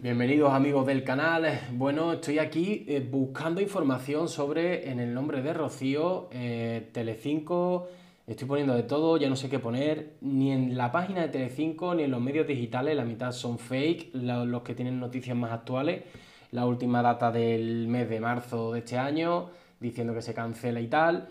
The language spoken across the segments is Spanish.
Bienvenidos amigos del canal. Bueno, estoy aquí eh, buscando información sobre en el nombre de Rocío, eh, Telecinco. Estoy poniendo de todo, ya no sé qué poner. Ni en la página de Telecinco ni en los medios digitales, la mitad son fake, los que tienen noticias más actuales. La última data del mes de marzo de este año, diciendo que se cancela y tal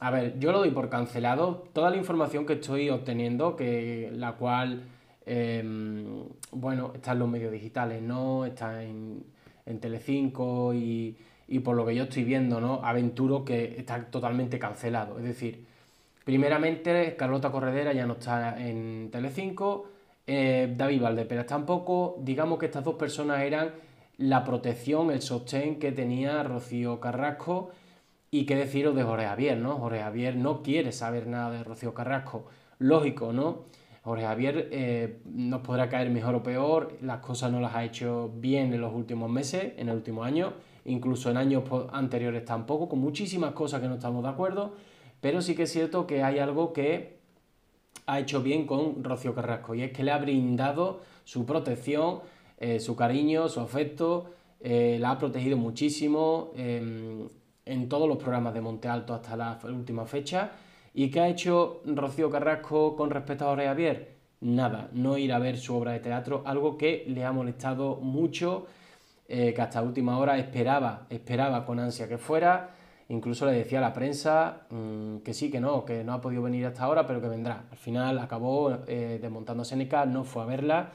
a ver, yo lo doy por cancelado. Toda la información que estoy obteniendo, que la cual, em, bueno, está en los medios digitales, ¿no? Está en, tele Telecinco y, por lo que yo estoy viendo, ¿no? Aventuro que está totalmente cancelado. Es decir, primeramente Carlota Corredera ya no está en Telecinco, 5 eh, David Valdeperas tampoco. Digamos que estas dos personas eran la protección, el sostén que tenía Rocío Carrasco y qué deciros de Jorge Javier, ¿no? Jorge Javier no quiere saber nada de Rocío Carrasco. Lógico, ¿no? Jorge Javier eh, nos podrá caer mejor o peor, las cosas no las ha hecho bien en los últimos meses, en el último año, incluso en años anteriores tampoco, con muchísimas cosas que no estamos de acuerdo, pero sí que es cierto que hay algo que ha hecho bien con Rocío Carrasco y es que le ha brindado su protección, eh, su cariño, su afecto, eh, la ha protegido muchísimo em, en todos los programas de Monte Alto hasta la última fecha. ¿Y qué ha hecho Rocío Carrasco con respecto a Jorge Javier? Nada, no ir a ver su obra de teatro, algo que le ha molestado mucho, eh, que hasta última hora esperaba, esperaba con ansia que fuera. Incluso le decía a la prensa mm, que sí, que no, que no ha podido venir hasta ahora, pero que vendrá. Al final acabó eh, desmontando Seneca, no fue a verla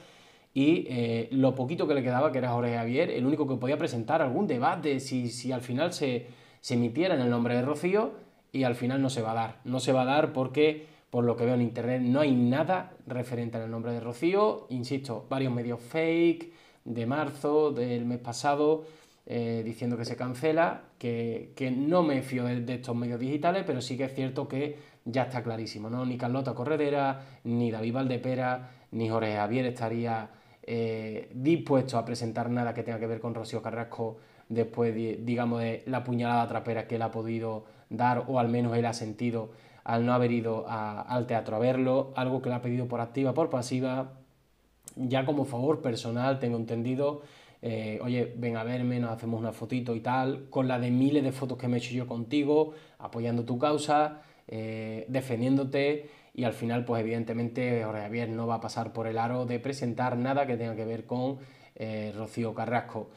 y eh, lo poquito que le quedaba, que era Jorge Javier, el único que podía presentar algún debate, si, si al final se, se emitiera en el nombre de Rocío y al final no se va a dar. No se va a dar porque, por lo que veo en internet, no hay nada referente al nombre de Rocío. Insisto, varios medios fake de marzo, del mes pasado, eh, diciendo que se cancela, que, no me fío de, estos medios digitales, pero sí que es cierto que ya está clarísimo, ¿no? Ni Carlota Corredera, ni David Valdepera, ni Jorge Javier estaría eh, dispuesto a presentar nada que tenga que ver con Rocío Carrasco después, de, digamos, de la puñalada trapera que él ha podido dar, o al menos él ha sentido al no haber ido al teatro a verlo, algo que le ha pedido por activa, por pasiva, ya como favor personal, tengo entendido, eh, oye, ven a verme, nos hacemos una fotito y tal, con la de miles de fotos que me he hecho yo contigo, apoyando tu causa, eh, defendiéndote, y al final, pues evidentemente, Jorge Javier no va a pasar por el aro de presentar nada que tenga que ver con eh, Rocío Carrasco.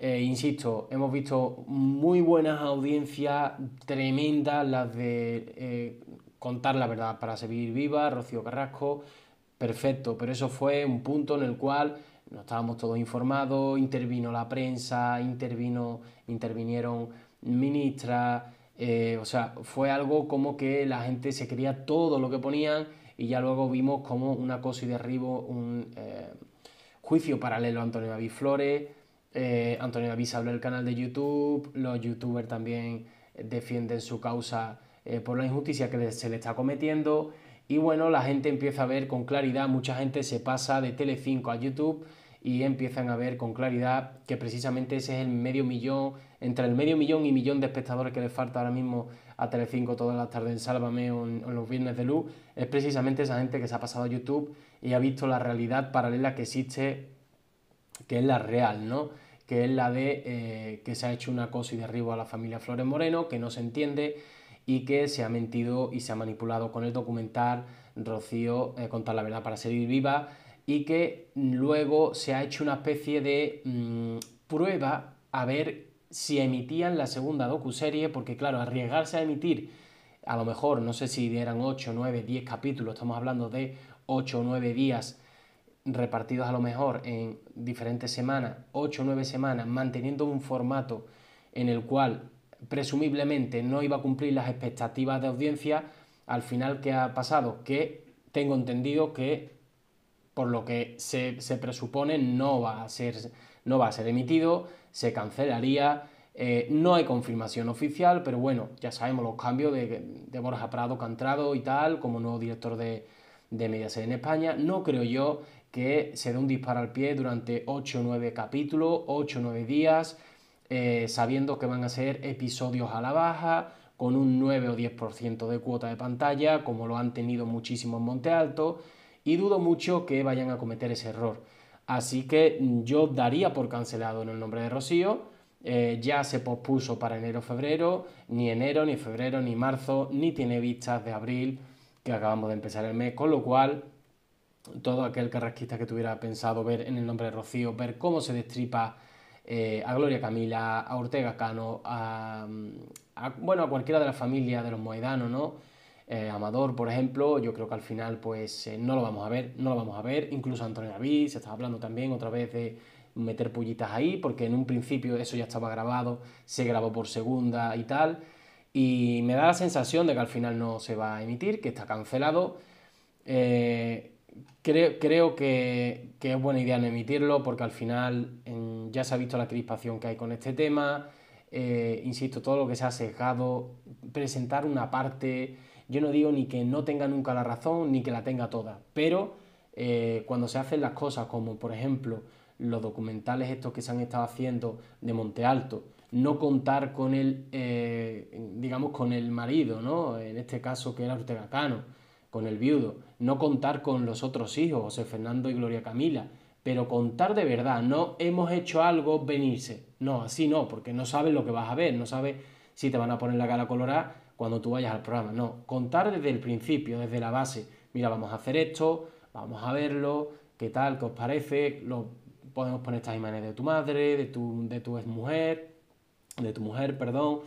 Eh, insisto, hemos visto muy buenas audiencias, tremendas las de eh, Contar la verdad para seguir viva, Rocío Carrasco, perfecto, pero eso fue un punto en el cual no estábamos todos informados, intervino la prensa, intervino, intervinieron ministras, eh, o sea, fue algo como que la gente se creía todo lo que ponían y ya luego vimos como una cosa y derribo, un juicio paralelo a Antonio David Flores, eh, Antonio Davis habló del canal de YouTube, los youtubers también eh, defienden su causa eh, por la injusticia que se le está cometiendo y bueno, la gente empieza a ver con claridad, mucha gente se pasa de Telecinco a YouTube y empiezan a ver con claridad que precisamente ese es el medio millón, entre el medio millón y millón de espectadores que le falta ahora mismo a Telecinco todas las tardes en Sálvame en, o en los viernes de luz, es precisamente esa gente que se ha pasado a YouTube y ha visto la realidad paralela que existe que es la real, ¿no? que es la de eh, que se ha hecho un acoso y derribo a la familia Flores Moreno, que no se entiende y que se ha mentido y se ha manipulado con el documental Rocío eh, Contar la Verdad para Seguir Viva y que luego se ha hecho una especie de mm, prueba a ver si emitían la segunda docuserie, porque claro, arriesgarse a emitir, a lo mejor, no sé si eran 8, 9, 10 capítulos, estamos hablando de 8 o 9 días repartidos a lo mejor en diferentes semanas, 8 o 9 semanas, manteniendo un formato en el cual presumiblemente no iba a cumplir las expectativas de audiencia, al final, ¿qué ha pasado? Que tengo entendido que, por lo que se, presupone, no va, a ser, no va a ser emitido, se cancelaría. Eh, no hay confirmación oficial, pero bueno, ya sabemos los cambios de, de Borja Prado Cantrado y tal, como nuevo director de, de Mediaset en España. No creo yo que se dé un disparo al pie durante 8 o 9 capítulos, 8 o 9 días, eh, sabiendo que van a ser episodios a la baja, con un 9 o 10% de cuota de pantalla, como lo han tenido muchísimo en Monte Alto, y dudo mucho que vayan a cometer ese error. Así que mm, yo daría por cancelado en el nombre de Rocío. Eh, ya se pospuso para enero-febrero, ni enero, ni febrero, ni marzo, ni tiene vistas de abril, que acabamos de empezar el mes, con lo cual todo aquel carrasquista que tuviera pensado ver en el nombre de Rocío, ver cómo se destripa eh, a Gloria Camila, a Ortega Cano, mm, a, bueno, a cualquiera de la familia de los Moedanos, ¿no? Eh, Amador, por ejemplo, yo creo que al final pues eh, no lo vamos a ver, no lo vamos a ver, incluso Antonio David, se estaba hablando también otra vez de meter pullitas ahí, porque en un principio eso ya estaba grabado, se grabó por segunda y tal, y me da la sensación de que al final no se va a emitir, que está cancelado. Eh, creo, que, es buena idea emitirlo porque al final ya se ha visto la crispación que hay con este tema. Eh, insisto, todo lo que se ha sesgado, presentar una parte, yo no digo ni que no tenga nunca la razón ni que la tenga toda, pero eh, cuando se hacen las cosas como por ejemplo los documentales estos que se han estado haciendo de Monte Alto, no contar con el, eh, digamos, con el marido, En este caso que era Ortega Cano con el viudo, no contar con los otros hijos, José Fernando y Gloria Camila, pero contar de verdad, no hemos hecho algo, venirse. No, así no, porque no sabes lo que vas a ver, no sabes si te van a poner la cara colorada cuando tú vayas al programa. No, contar desde el principio, desde la base. Mira, vamos a hacer esto, vamos a verlo, qué tal, qué os parece, lo, podemos poner estas imágenes de tu madre, de tu, de tu ex mujer, de tu mujer, perdón,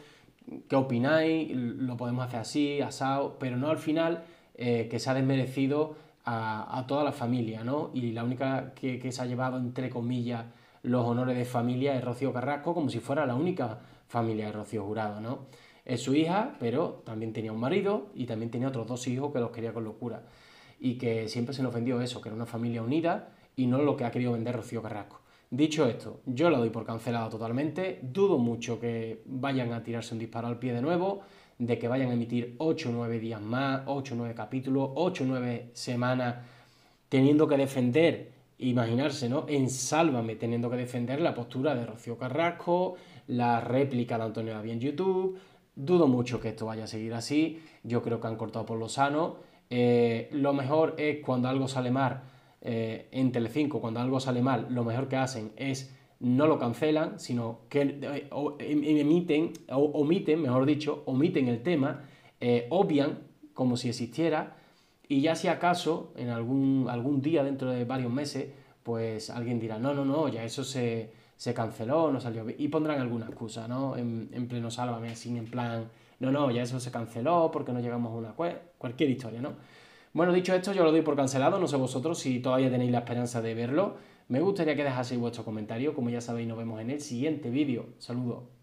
qué opináis, lo podemos hacer así, asado, pero no al final eh, que se ha desmerecido a, toda la familia, ¿no? Y la única que, que, se ha llevado, entre comillas, los honores de familia es Rocío Carrasco, como si fuera la única familia de Rocío Jurado, ¿no? Es su hija, pero también tenía un marido y también tenía otros dos hijos que los quería con locura. Y que siempre se nos vendió eso, que era una familia unida y no lo que ha querido vender Rocío Carrasco. Dicho esto, yo la doy por cancelada totalmente, dudo mucho que vayan a tirarse un disparo al pie de nuevo de que vayan a emitir 8 o 9 días más, 8 o 9 capítulos, 8 o 9 semanas teniendo que defender, imaginarse, ¿no? En Sálvame, teniendo que defender la postura de Rocío Carrasco, la réplica de Antonio David en YouTube. Dudo mucho que esto vaya a seguir así. Yo creo que han cortado por lo sano. Eh, lo mejor es cuando algo sale mal eh, en Telecinco, cuando algo sale mal, lo mejor que hacen es no lo cancelan, sino que eh, em, em, emiten, o omiten, mejor dicho, omiten el tema, eh, obvian como si existiera, y ya si acaso, en algún, algún día dentro de varios meses, pues alguien dirá, no, no, no, ya eso se, se canceló, no salió bien, y pondrán alguna excusa, ¿no? En, pleno sálvame, sin en plan, no, no, ya eso se canceló porque no llegamos a una acuerdo, cualquier historia, ¿no? Bueno, dicho esto, yo lo doy por cancelado, no sé vosotros si todavía tenéis la esperanza de verlo. Me gustaría que dejaseis vuestro comentario, como ya sabéis nos vemos en el siguiente vídeo. Saludos.